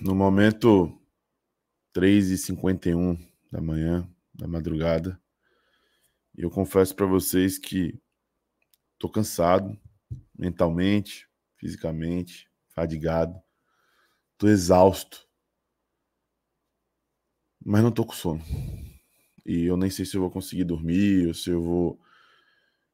no momento 3h51 da manhã, da madrugada. E eu confesso para vocês que estou cansado mentalmente, fisicamente, fadigado. estou exausto. Mas não estou com sono. E eu nem sei se eu vou conseguir dormir ou se eu vou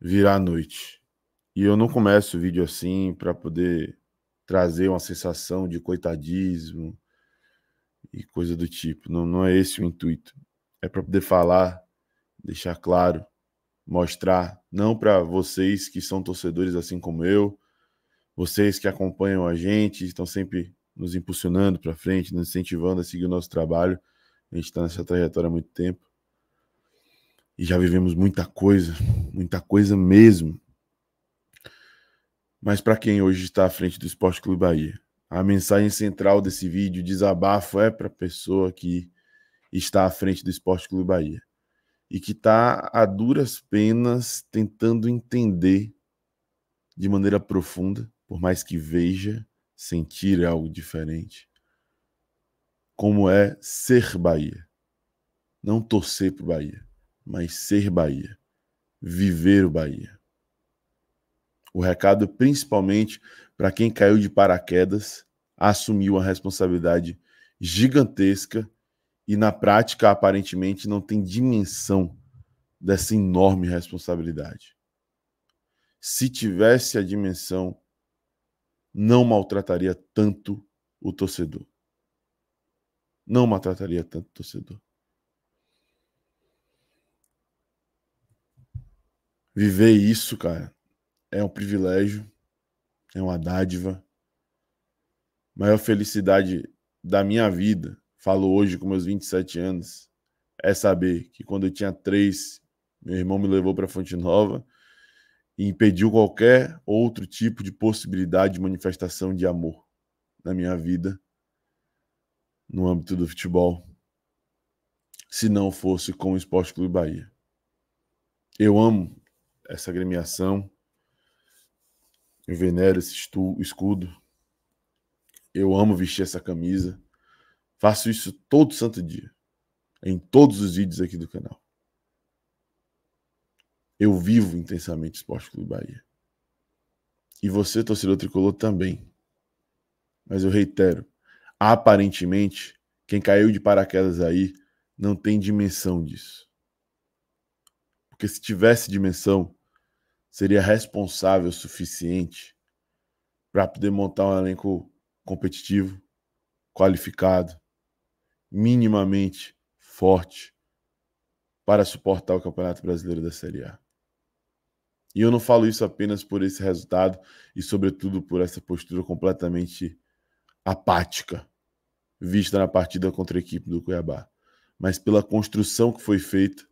virar à noite. E eu não começo o vídeo assim para poder trazer uma sensação de coitadismo e coisa do tipo. Não, não é esse o intuito. É para poder falar, deixar claro, mostrar, não para vocês que são torcedores assim como eu, vocês que acompanham a gente, estão sempre nos impulsionando para frente, nos incentivando a seguir o nosso trabalho. A gente está nessa trajetória há muito tempo. E já vivemos muita coisa, muita coisa mesmo. Mas para quem hoje está à frente do Esporte Clube Bahia, a mensagem central desse vídeo, desabafo, é para a pessoa que está à frente do Esporte Clube Bahia e que está a duras penas tentando entender de maneira profunda, por mais que veja, sentir algo diferente, como é ser Bahia. Não torcer para o Bahia, mas ser Bahia, viver o Bahia. O recado principalmente para quem caiu de paraquedas, assumiu a responsabilidade gigantesca e na prática aparentemente não tem dimensão dessa enorme responsabilidade. Se tivesse a dimensão, não maltrataria tanto o torcedor. Não maltrataria tanto o torcedor. Viver isso, cara, é um privilégio, é uma dádiva. maior felicidade da minha vida, falo hoje com meus 27 anos, é saber que quando eu tinha três, meu irmão me levou para Fonte Nova e impediu qualquer outro tipo de possibilidade de manifestação de amor na minha vida no âmbito do futebol, se não fosse com o Esporte Clube Bahia. Eu amo essa agremiação, eu venero esse escudo. Eu amo vestir essa camisa. Faço isso todo santo dia. Em todos os vídeos aqui do canal. Eu vivo intensamente o Esporte Clube Bahia. E você, torcedor tricolor, também. Mas eu reitero: aparentemente, quem caiu de paraquedas aí não tem dimensão disso. Porque se tivesse dimensão, seria responsável o suficiente para poder montar um elenco competitivo, qualificado, minimamente forte para suportar o Campeonato Brasileiro da Série A. E eu não falo isso apenas por esse resultado e, sobretudo, por essa postura completamente apática vista na partida contra a equipe do Cuiabá, mas pela construção que foi feita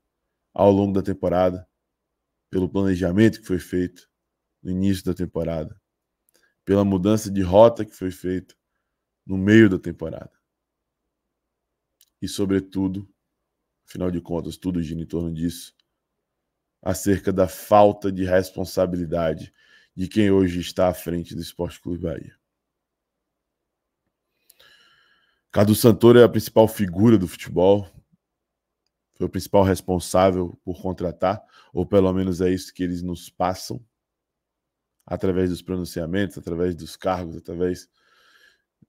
ao longo da temporada, pelo planejamento que foi feito no início da temporada, pela mudança de rota que foi feita no meio da temporada. E, sobretudo, afinal de contas, tudo gira em torno disso, acerca da falta de responsabilidade de quem hoje está à frente do Esporte Clube Bahia. Cadu Santoro é a principal figura do futebol, foi o principal responsável por contratar, ou pelo menos é isso que eles nos passam, através dos pronunciamentos, através dos cargos, através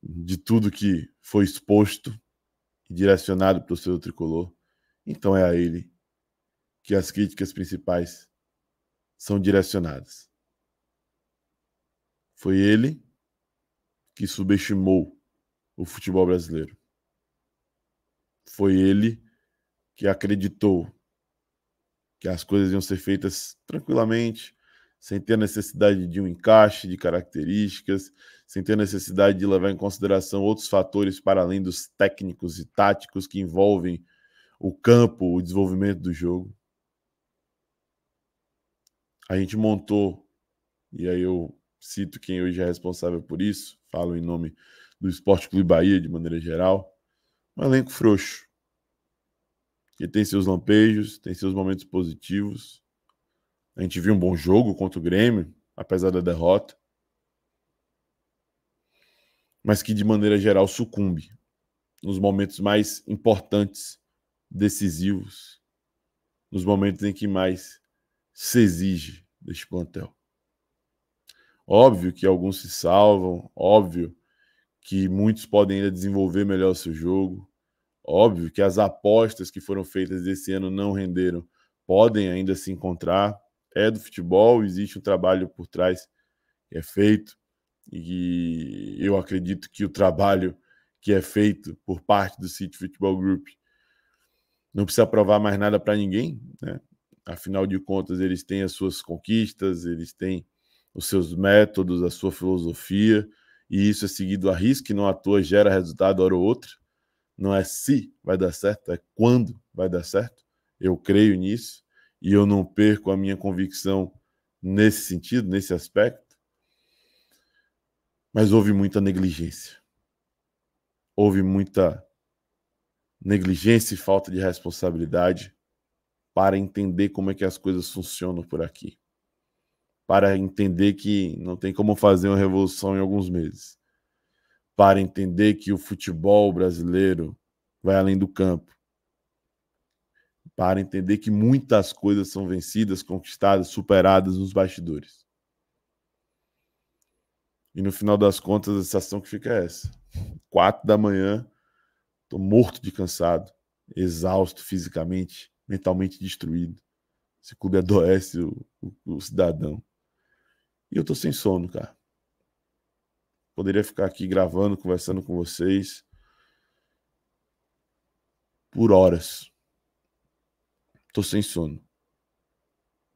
de tudo que foi exposto e direcionado para o seu tricolor. Então é a ele que as críticas principais são direcionadas. Foi ele que subestimou o futebol brasileiro. Foi ele que acreditou que as coisas iam ser feitas tranquilamente, sem ter necessidade de um encaixe de características, sem ter necessidade de levar em consideração outros fatores para além dos técnicos e táticos que envolvem o campo, o desenvolvimento do jogo. A gente montou, e aí eu cito quem hoje é responsável por isso, falo em nome do Esporte Clube Bahia de maneira geral, um elenco frouxo que tem seus lampejos, tem seus momentos positivos. A gente viu um bom jogo contra o Grêmio, apesar da derrota. Mas que, de maneira geral, sucumbe nos momentos mais importantes, decisivos, nos momentos em que mais se exige deste plantel. Óbvio que alguns se salvam, óbvio que muitos podem ainda desenvolver melhor o seu jogo, Óbvio que as apostas que foram feitas desse ano não renderam, podem ainda se encontrar. É do futebol, existe um trabalho por trás que é feito, e eu acredito que o trabalho que é feito por parte do City Football Group não precisa provar mais nada para ninguém, né? Afinal de contas, eles têm as suas conquistas, eles têm os seus métodos, a sua filosofia, e isso é seguido a risco, que não à toa gera resultado hora ou outra não é se vai dar certo, é quando vai dar certo. Eu creio nisso e eu não perco a minha convicção nesse sentido, nesse aspecto. Mas houve muita negligência. Houve muita negligência e falta de responsabilidade para entender como é que as coisas funcionam por aqui. Para entender que não tem como fazer uma revolução em alguns meses para entender que o futebol brasileiro vai além do campo. Para entender que muitas coisas são vencidas, conquistadas, superadas nos bastidores. E no final das contas, a sensação que fica é essa. Quatro da manhã, estou morto de cansado, exausto fisicamente, mentalmente destruído. Esse clube adoece o, o, o cidadão. E eu estou sem sono, cara. Poderia ficar aqui gravando, conversando com vocês por horas. Tô sem sono.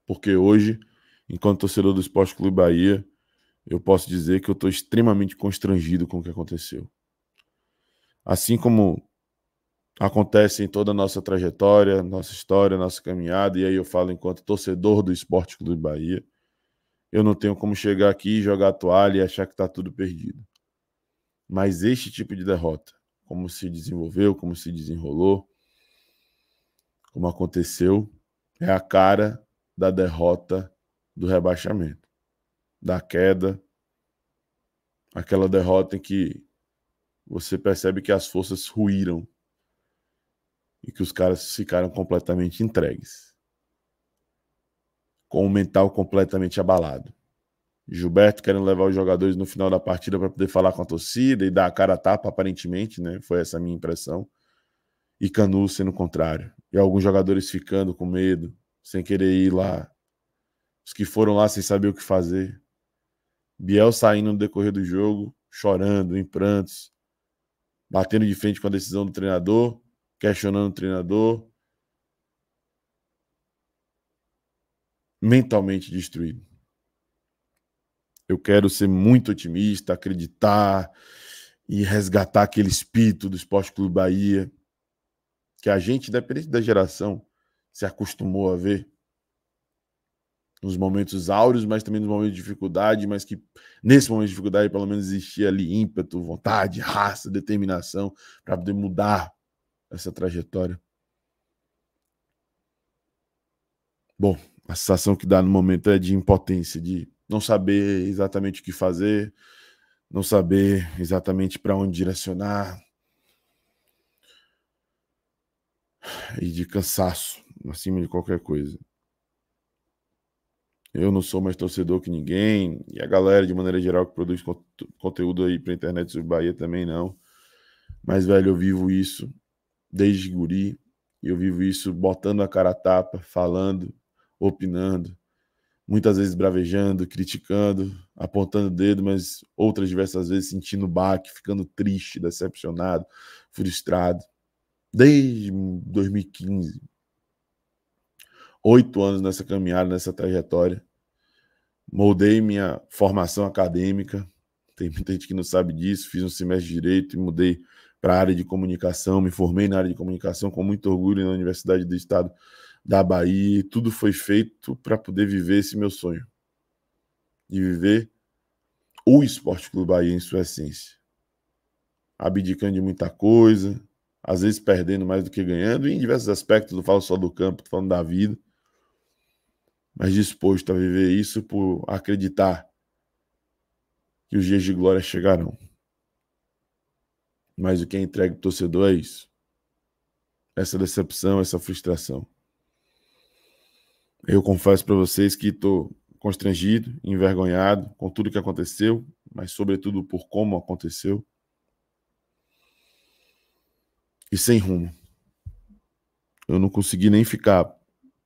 Porque hoje, enquanto torcedor do Esporte Clube Bahia, eu posso dizer que eu estou extremamente constrangido com o que aconteceu. Assim como acontece em toda a nossa trajetória, nossa história, nossa caminhada, e aí eu falo enquanto torcedor do Esporte Clube Bahia, eu não tenho como chegar aqui, jogar a toalha e achar que está tudo perdido. Mas este tipo de derrota, como se desenvolveu, como se desenrolou, como aconteceu, é a cara da derrota do rebaixamento, da queda, aquela derrota em que você percebe que as forças ruíram e que os caras ficaram completamente entregues com o mental completamente abalado. Gilberto querendo levar os jogadores no final da partida para poder falar com a torcida e dar a cara a tapa, aparentemente, né? Foi essa a minha impressão. E Canu sendo o contrário. E alguns jogadores ficando com medo, sem querer ir lá. Os que foram lá sem saber o que fazer. Biel saindo no decorrer do jogo, chorando, em prantos, batendo de frente com a decisão do treinador, questionando o treinador, mentalmente destruído. Eu quero ser muito otimista, acreditar e resgatar aquele espírito do Esporte Clube Bahia que a gente, independente da geração, se acostumou a ver nos momentos áureos, mas também nos momentos de dificuldade, mas que nesse momento de dificuldade pelo menos existia ali ímpeto, vontade, raça, determinação para poder mudar essa trajetória. Bom, a sensação que dá no momento é de impotência, de não saber exatamente o que fazer, não saber exatamente para onde direcionar e de cansaço acima de qualquer coisa. Eu não sou mais torcedor que ninguém e a galera de maneira geral que produz conteúdo aí para internet sobre Bahia também não. Mas velho, eu vivo isso desde guri, eu vivo isso botando a cara a tapa, falando, opinando, muitas vezes bravejando, criticando, apontando o dedo, mas outras diversas vezes sentindo baque, ficando triste, decepcionado, frustrado. Desde 2015. Oito anos nessa caminhada, nessa trajetória. Moldei minha formação acadêmica. Tem muita gente que não sabe disso. Fiz um semestre de direito e mudei para a área de comunicação. Me formei na área de comunicação com muito orgulho na Universidade do Estado da Bahia, tudo foi feito para poder viver esse meu sonho. De viver o Esporte Clube Bahia em sua essência. Abdicando de muita coisa, às vezes perdendo mais do que ganhando, e em diversos aspectos, não falo só do campo, falo falando da vida. Mas disposto a viver isso por acreditar que os dias de glória chegarão. Mas o que é entregue para o torcedor é isso. Essa decepção, essa frustração. Eu confesso para vocês que estou constrangido, envergonhado com tudo que aconteceu, mas sobretudo por como aconteceu. E sem rumo. Eu não consegui nem ficar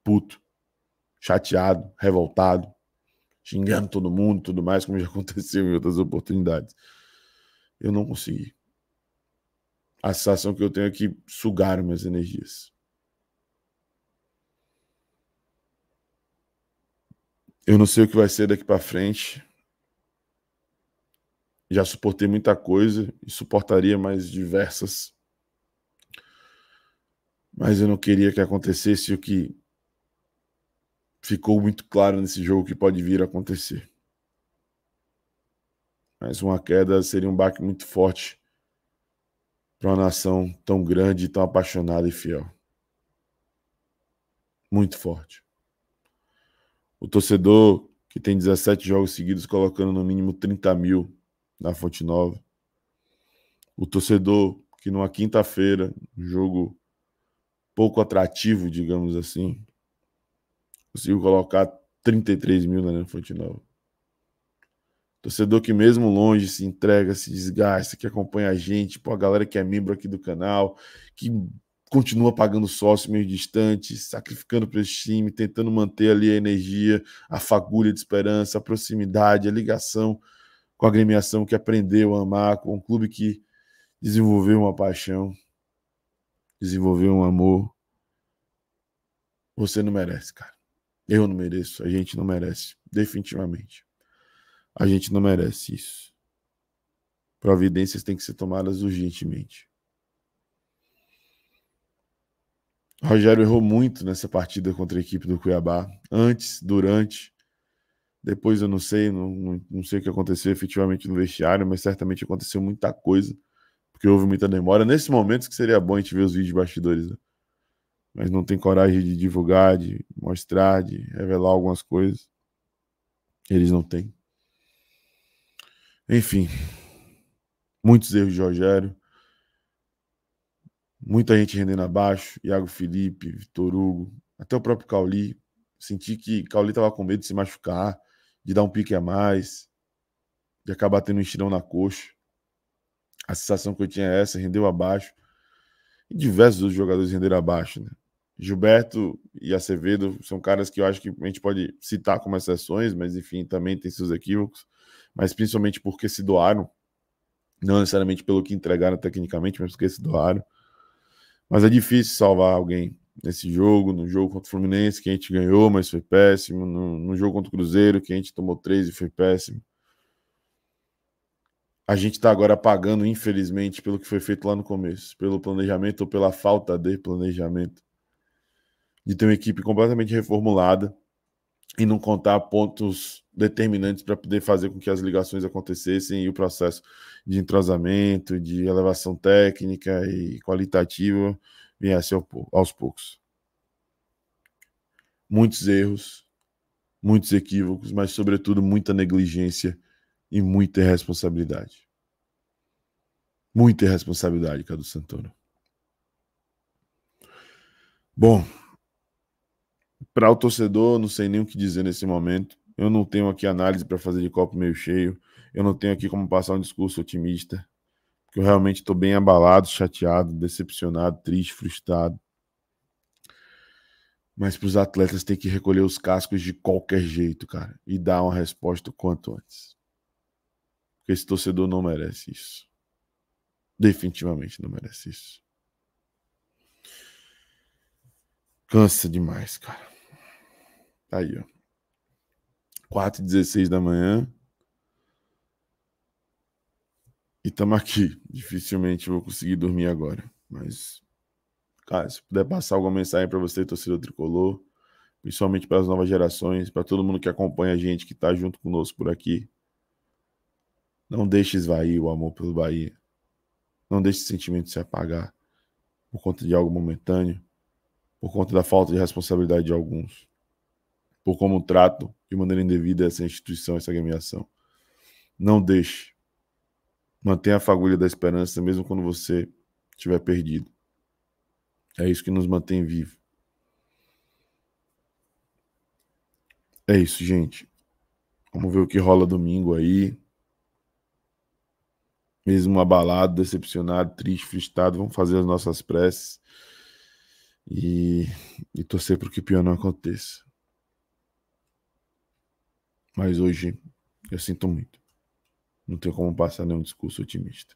puto, chateado, revoltado, xingando todo mundo, tudo mais, como já aconteceu em outras oportunidades. Eu não consegui. A sensação que eu tenho é que sugaram minhas energias. Eu não sei o que vai ser daqui para frente. Já suportei muita coisa e suportaria mais diversas. Mas eu não queria que acontecesse o que ficou muito claro nesse jogo que pode vir a acontecer. Mas uma queda seria um baque muito forte para uma nação tão grande, tão apaixonada e fiel. Muito forte. O torcedor que tem 17 jogos seguidos colocando no mínimo 30 mil na Fonte Nova. O torcedor que numa quinta-feira, um jogo pouco atrativo, digamos assim, conseguiu colocar 33 mil na Fonte Nova. Torcedor que mesmo longe se entrega, se desgasta, que acompanha a gente, pô, a galera que é membro aqui do canal, que continua pagando sócio meio distante, sacrificando para esse time, tentando manter ali a energia, a fagulha de esperança, a proximidade, a ligação com a agremiação que aprendeu a amar, com um clube que desenvolveu uma paixão, desenvolveu um amor. Você não merece, cara. Eu não mereço, a gente não merece, definitivamente. A gente não merece isso. Providências têm que ser tomadas urgentemente. O Rogério errou muito nessa partida contra a equipe do Cuiabá, antes, durante. Depois eu não sei, não, não sei o que aconteceu efetivamente no vestiário, mas certamente aconteceu muita coisa, porque houve muita demora. Nesse momento que seria bom a gente ver os vídeos de bastidores, né? mas não tem coragem de divulgar, de mostrar, de revelar algumas coisas. Eles não têm. Enfim, muitos erros de Rogério. Muita gente rendendo abaixo, Iago Felipe, Vitor Hugo, até o próprio Cauli. Senti que Cauli estava com medo de se machucar, de dar um pique a mais, de acabar tendo um estirão na coxa. A sensação que eu tinha é essa, rendeu abaixo. E diversos dos jogadores renderam abaixo, né? Gilberto e Acevedo são caras que eu acho que a gente pode citar como exceções, mas enfim, também tem seus equívocos, mas principalmente porque se doaram, não necessariamente pelo que entregaram tecnicamente, mas porque se doaram. Mas é difícil salvar alguém nesse jogo, no jogo contra o Fluminense, que a gente ganhou, mas foi péssimo, no, no jogo contra o Cruzeiro, que a gente tomou três e foi péssimo. A gente está agora pagando, infelizmente, pelo que foi feito lá no começo, pelo planejamento ou pela falta de planejamento. De ter uma equipe completamente reformulada e não contar pontos determinantes para poder fazer com que as ligações acontecessem e o processo de entrosamento, de elevação técnica e qualitativa viesse aos poucos. Muitos erros, muitos equívocos, mas, sobretudo, muita negligência e muita irresponsabilidade. Muita irresponsabilidade, Cadu Santoro. Bom, para o torcedor, não sei nem o que dizer nesse momento. Eu não tenho aqui análise para fazer de copo meio cheio. Eu não tenho aqui como passar um discurso otimista. Porque eu realmente estou bem abalado, chateado, decepcionado, triste, frustrado. Mas para os atletas tem que recolher os cascos de qualquer jeito, cara. E dar uma resposta o quanto antes. Porque esse torcedor não merece isso. Definitivamente não merece isso. Cansa demais, cara. Aí, ó. 4 e 16 da manhã. E estamos aqui. Dificilmente vou conseguir dormir agora. Mas, cara, se puder passar alguma mensagem para você, torcedor tricolor, principalmente para as novas gerações, para todo mundo que acompanha a gente, que está junto conosco por aqui. Não deixe esvair o amor pelo Bahia. Não deixe esse sentimento se apagar por conta de algo momentâneo, por conta da falta de responsabilidade de alguns por como trato de maneira indevida essa instituição, essa agremiação. Não deixe. Mantenha a fagulha da esperança, mesmo quando você estiver perdido. É isso que nos mantém vivo. É isso, gente. Vamos ver o que rola domingo aí. Mesmo abalado, decepcionado, triste, frustrado, vamos fazer as nossas preces e, e torcer para que o pior não aconteça. Mas hoje eu sinto muito. Não tenho como passar nenhum discurso otimista.